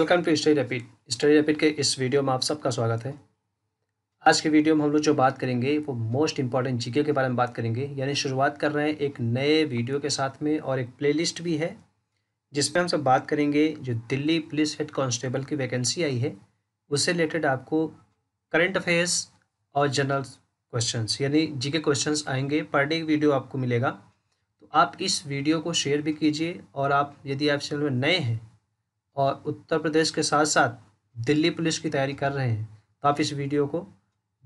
welcome to study rapid study rapid के इस video में आप सबका स्वागत है आज के वीडियो में हम लोग जो बात करेंगे वो मोस्ट इंपॉर्टेंट जीके के बारे में बात करेंगे यानी शुरुआत कर रहे हैं एक नए वीडियो के साथ में और एक प्लेलिस्ट भी है जिसमें हम सब बात करेंगे जो दिल्ली पुलिस हेड कॉन्स्टेबल की वैकेंसी आई है उससे रिलेटेड आपको करंट अफेयर्स और जनरल क्वेश्चन यानी जी के क्वेश्चन आएंगे पर डे वीडियो आपको मिलेगा तो आप इस वीडियो को शेयर भी कीजिए और आप यदि आप चैनल में नए हैं और उत्तर प्रदेश के साथ साथ दिल्ली पुलिस की तैयारी कर रहे हैं तो आप इस वीडियो को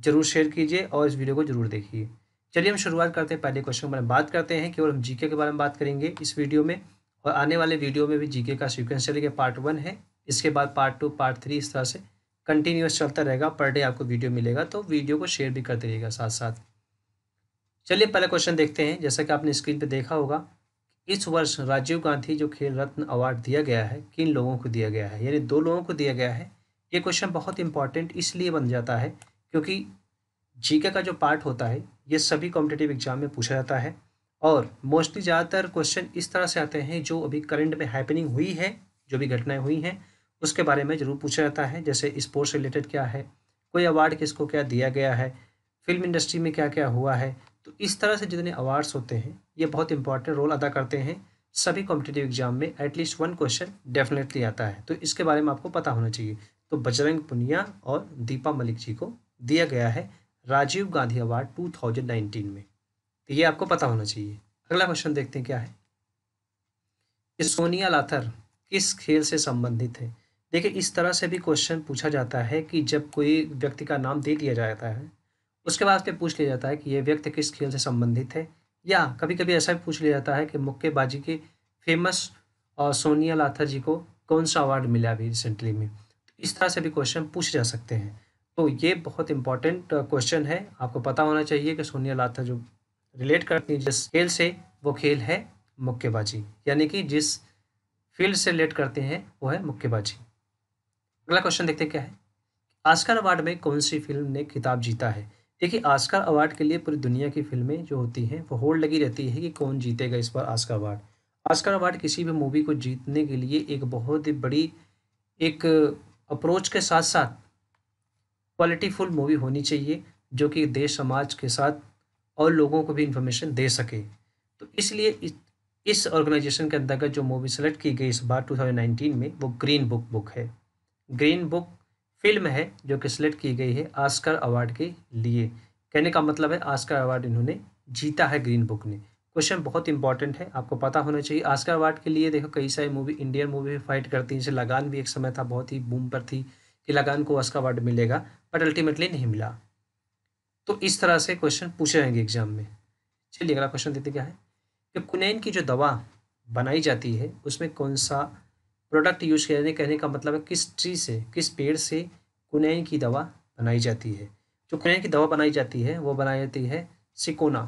जरूर शेयर कीजिए और इस वीडियो को जरूर देखिए चलिए हम शुरुआत करते हैं पहले क्वेश्चन के बारे में बात करते हैं केवल हम जीके के बारे में बात करेंगे इस वीडियो में और आने वाले वीडियो में भी जीके का सीक्वेंस चलेगा पार्ट वन है इसके बाद पार्ट टू पार्ट थ्री इस तरह से कंटिन्यूस चलता रहेगा पर डे आपको वीडियो मिलेगा तो वीडियो को शेयर भी करते रहिएगा साथ साथ चलिए पहला क्वेश्चन देखते हैं जैसा कि आपने स्क्रीन पर देखा होगा इस वर्ष राजीव गांधी जो खेल रत्न अवार्ड दिया गया है किन लोगों को दिया गया है यानी दो लोगों को दिया गया है ये क्वेश्चन बहुत इंपॉर्टेंट इसलिए बन जाता है क्योंकि जीके का जो पार्ट होता है ये सभी कॉम्पिटेटिव एग्जाम में पूछा जाता है और मोस्टली ज़्यादातर क्वेश्चन इस तरह से आते हैं जो अभी करंट में हैपनिंग हुई है जो भी घटनाएं हुई हैं उसके बारे में ज़रूर पूछा जाता है जैसे स्पोर्ट्स रिलेटेड क्या है कोई अवार्ड किसको क्या दिया गया है फिल्म इंडस्ट्री में क्या क्या हुआ है तो इस तरह से जितने अवार्ड्स होते हैं ये बहुत इंपॉर्टेंट रोल अदा करते हैं सभी कॉम्पिटेटिव एग्जाम में एटलीस्ट वन क्वेश्चन डेफिनेटली आता है तो इसके बारे में आपको पता होना चाहिए तो बजरंग पुनिया और दीपा मलिक जी को दिया गया है राजीव गांधी अवार्ड 2019 में तो ये आपको पता होना चाहिए अगला क्वेश्चन देखते हैं क्या है सोनिया लाथर किस खेल से संबंधित है देखिए इस तरह से भी क्वेश्चन पूछा जाता है कि जब कोई व्यक्ति का नाम दे दिया जाता है उसके बाद से पूछ लिया जाता है कि ये व्यक्ति किस खेल से संबंधित है या कभी कभी ऐसा भी पूछ लिया जाता है कि मुक्केबाजी के फेमस और सोनिया लाथा जी को कौन सा अवार्ड मिला अभी रिसेंटली में तो इस तरह से भी क्वेश्चन पूछ जा सकते हैं तो ये बहुत इंपॉर्टेंट क्वेश्चन है आपको पता होना चाहिए कि सोनिया लाथा जो रिलेट करती है जिस खेल से वो खेल है मुक्केबाजी यानी कि जिस फील्ड से रिलेट करते हैं वो है मुक्केबाजी अगला क्वेश्चन देखते क्या है आस्कर अवार्ड में कौन सी फिल्म ने खिताब जीता है देखिए आस्कर अवार्ड के लिए पूरी दुनिया की फिल्में जो होती हैं वो होल्ड लगी रहती है कि कौन जीतेगा इस बार आस्कर अवार्ड आस्कर अवार्ड किसी भी मूवी को जीतने के लिए एक बहुत ही बड़ी एक अप्रोच के साथ साथ क्वालिटीफुल मूवी होनी चाहिए जो कि देश समाज के साथ और लोगों को भी इंफॉर्मेशन दे सके तो इसलिए इस इस ऑर्गेनाइजेशन के अंतर्गत जो मूवी सेलेक्ट की गई इस बार 2019 में वो ग्रीन बुक बुक है ग्रीन बुक फिल्म है जो कि सिलेक्ट की गई है आस्कर अवार्ड के लिए कहने का मतलब है आस्कर अवार्ड इन्होंने जीता है ग्रीन बुक ने क्वेश्चन बहुत इंपॉर्टेंट है आपको पता होना चाहिए आस्कर अवार्ड के लिए देखो कई सारी मूवी इंडियन मूवी भी फाइट करती हैं जैसे लगान भी एक समय था बहुत ही बूम पर थी कि लगान को आस्कर अवार्ड मिलेगा बट अल्टीमेटली नहीं मिला तो इस तरह से क्वेश्चन पूछे जाएंगे एग्जाम में चलिए अगला क्वेश्चन देते क्या है कि कुनैन की जो दवा बनाई जाती है उसमें कौन सा प्रोडक्ट यूज करने कहने का मतलब है किस ट्री से किस पेड़ से कुनैन की दवा बनाई जाती है जो कुनैन की दवा बनाई जाती है वो बनाई जाती है सिकोना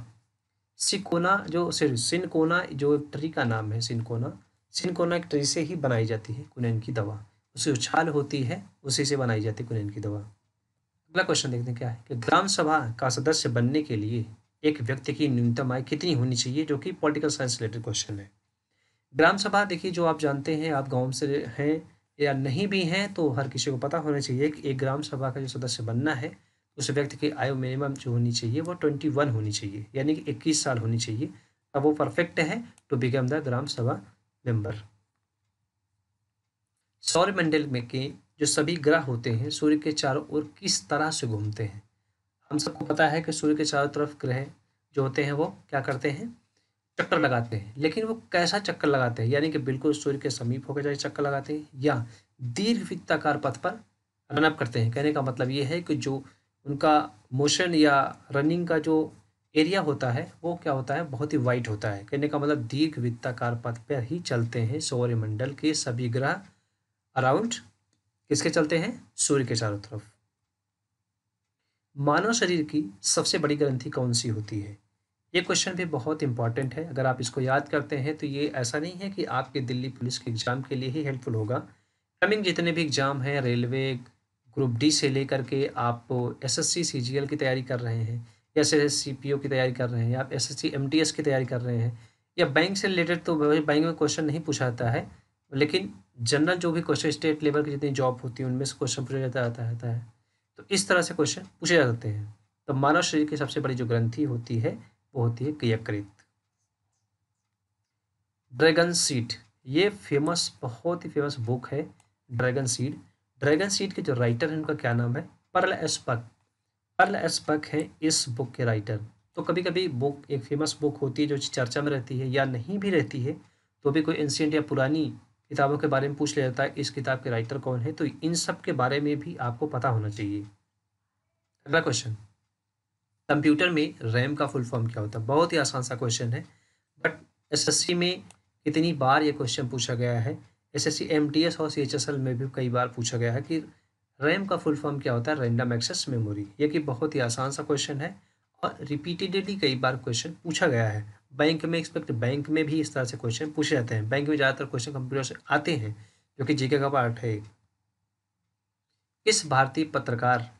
सिकोना जो सॉरी सिनकोना जो ट्री का नाम है सिनकोना सिनकोना एक ट्री से ही बनाई जाती है कुनैन की दवा उसे उछाल होती है उसी से बनाई जाती है कुनैन की दवा अगला क्वेश्चन देखते हैं क्या है कि ग्राम सभा का सदस्य बनने के लिए एक व्यक्ति की न्यूनतम आय कितनी होनी चाहिए जो कि पॉलिटिकल साइंस रिलेटेड क्वेश्चन है ग्राम सभा देखिए जो आप जानते हैं आप गाँव से हैं या नहीं भी हैं तो हर किसी को पता होना चाहिए कि एक ग्राम सभा का जो सदस्य बनना है उस व्यक्ति की आयु मिनिमम जो होनी चाहिए वो ट्वेंटी वन होनी चाहिए यानी कि इक्कीस साल होनी चाहिए तब वो परफेक्ट है टू तो बिकम द ग्राम सभा मेंबर मंडल में के जो सभी ग्रह होते हैं सूर्य के चारों ओर किस तरह से घूमते हैं हम सबको पता है कि सूर्य के चारों तरफ ग्रह जो होते हैं वो क्या करते हैं चक्कर लगाते हैं लेकिन वो कैसा चक्कर लगाते हैं यानी कि बिल्कुल सूर्य के समीप होकर जाए चक्कर लगाते हैं या दीर्घ वित्ताकार पथ पर रनअप करते हैं कहने का मतलब ये है कि जो उनका मोशन या रनिंग का जो एरिया होता है वो क्या होता है बहुत ही वाइट होता है कहने का मतलब दीर्घ वित्ताकार पथ पर ही चलते हैं सौर्यमंडल के सभी ग्रह अराउंड किसके चलते हैं सूर्य के चारों तरफ मानव शरीर की सबसे बड़ी ग्रंथि कौन सी होती है ये क्वेश्चन भी बहुत इंपॉर्टेंट है अगर आप इसको याद करते हैं तो ये ऐसा नहीं है कि आपके दिल्ली पुलिस के एग्ज़ाम के लिए ही हेल्पफुल होगा कमिंग जितने भी एग्ज़ाम हैं रेलवे ग्रुप डी से लेकर के आप S S C C G L की तैयारी कर रहे हैं या S S C P O की तैयारी कर रहे हैं या S S C M T S की तैयारी कर रहे हैं या बैंक से रिलेटेड तो बैंक में क्वेश्चन नहीं पूछा जाता है लेकिन जनरल जो भी क्वेश्चन स्टेट लेवल की जितनी जॉब होती है उनमें से क्वेश्चन पूछा जाता रहता रहता है तो इस तरह से क्वेश्चन पूछे जा सकते हैं तो मानव शरीर की सबसे बड़ी जो ग्रंथि होती है होती है क्रियाकृत ड्रैगन सीड ये फेमस बहुत ही फेमस बुक है ड्रैगन सीड ड्रैगन सीड के जो राइटर हैं उनका क्या नाम है पर्ल एसपक पर्ल एसपक है इस बुक के राइटर तो कभी कभी बुक एक फेमस बुक होती है जो चर्चा में रहती है या नहीं भी रहती है तो भी कोई एंशियंट या पुरानी किताबों के बारे में पूछ लिया जाता है इस किताब के राइटर कौन है तो इन सब के बारे में भी आपको पता होना चाहिए अगला क्वेश्चन कंप्यूटर में रैम का फुल फॉर्म क्या होता है बहुत ही आसान सा क्वेश्चन है बट एसएससी में कितनी बार ये क्वेश्चन पूछा गया है एसएससी एमटीएस और सीएचएसएल में भी कई बार पूछा गया है कि रैम का फुल फॉर्म क्या होता है रैंडम एक्सेस मेमोरी ये कि बहुत ही आसान सा क्वेश्चन है और रिपीटेडली कई बार क्वेश्चन पूछा गया है बैंक में एक्सपेक्ट बैंक में भी इस तरह से क्वेश्चन पूछे जाते हैं बैंक में ज़्यादातर क्वेश्चन कंप्यूटर से आते हैं जो कि जीके का पार्ट है किस भारतीय पत्रकार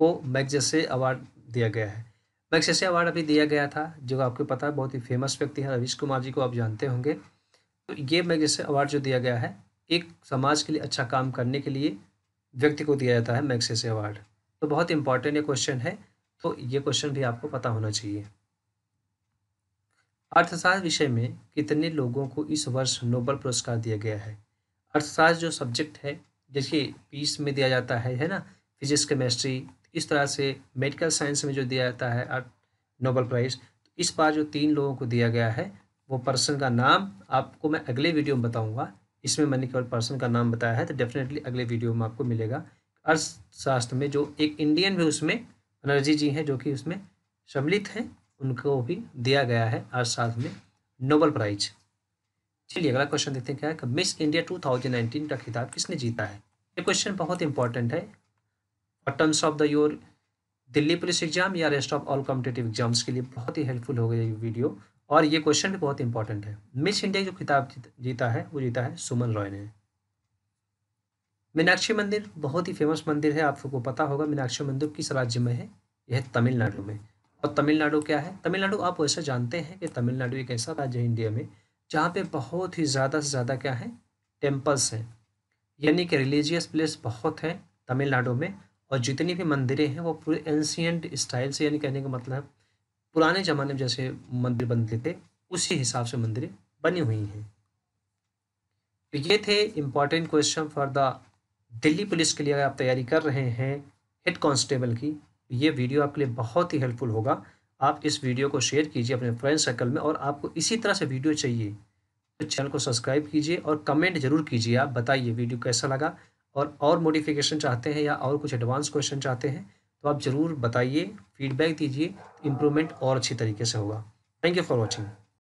को मैगजेसे अवार्ड दिया गया है मैक्सेसे अवार्ड अभी दिया गया था जो आपको पता है बहुत ही फेमस व्यक्ति है रवीश कुमार जी को आप जानते होंगे तो ये मैगसेसे अवार्ड जो दिया गया है एक समाज के लिए अच्छा काम करने के लिए व्यक्ति को दिया जाता है मैगसेसे अवार्ड तो बहुत इंपॉर्टेंट ये क्वेश्चन है तो ये क्वेश्चन भी आपको पता होना चाहिए अर्थशास्त्र विषय में कितने लोगों को इस वर्ष नोबल पुरस्कार दिया गया है अर्थशास्त्र जो सब्जेक्ट है जैसे पीस में दिया जाता है है ना फिजिक्स केमिस्ट्री इस तरह से मेडिकल साइंस में जो दिया जाता है नोबल तो प्राइज़ इस बार जो तीन लोगों को दिया गया है वो पर्सन का नाम आपको मैं अगले वीडियो में बताऊंगा इसमें मैंने केवल पर्सन का नाम बताया है तो डेफिनेटली अगले वीडियो में आपको मिलेगा अर्थशास्त्र में जो एक इंडियन भी उसमें बनर्जी जी हैं जो कि उसमें सम्मिलित हैं उनको भी दिया गया है अर्थशास्त्र में नोबल प्राइज चलिए अगला क्वेश्चन देखते हैं क्या है मिस इंडिया 2019 का खिताब किसने जीता है ये क्वेश्चन बहुत इंपॉर्टेंट है terms of the your Delhi police exam या rest of all competitive exams के लिए बहुत ही हेल्पफुल हो गया ये वीडियो और ये क्वेश्चन भी बहुत इंपॉर्टेंट है मिस इंडिया जो खिताब जीता है वो जीता है सुमन रॉय ने मीनाक्षी मंदिर बहुत ही फेमस मंदिर है आप सबको पता होगा मीनाक्षी मंदिर किस राज्य में है यह तमिलनाडु में और तमिलनाडु क्या है तमिलनाडु आप वैसे जानते हैं कि तमिलनाडु एक ऐसा राज्य है इंडिया में जहाँ पे बहुत ही ज़्यादा से ज़्यादा क्या है टेम्पल्स हैं यानी कि रिलीजियस प्लेस बहुत हैं तमिलनाडु में और जितनी भी मंदिरें हैं वो पूरे एंशियंट स्टाइल से यानी कहने का मतलब पुराने ज़माने में जैसे मंदिर बनते थे उसी हिसाब से मंदिरें बनी हुई हैं तो ये थे important question for the Delhi police के लिए अगर आप तैयारी कर रहे हैं हेड कांस्टेबल की तो ये वीडियो आपके लिए बहुत ही हेल्पफुल होगा आप इस वीडियो को शेयर कीजिए अपने फ्रेंड सर्कल में और आपको इसी तरह से वीडियो चाहिए तो चैनल को सब्सक्राइब कीजिए और कमेंट जरूर कीजिए आप बताइए वीडियो कैसा लगा और और मोडिफिकेशन चाहते हैं या और कुछ एडवांस क्वेश्चन चाहते हैं तो आप ज़रूर बताइए फीडबैक दीजिए इम्प्रूवमेंट और अच्छी तरीके से होगा थैंक यू फॉर वॉचिंग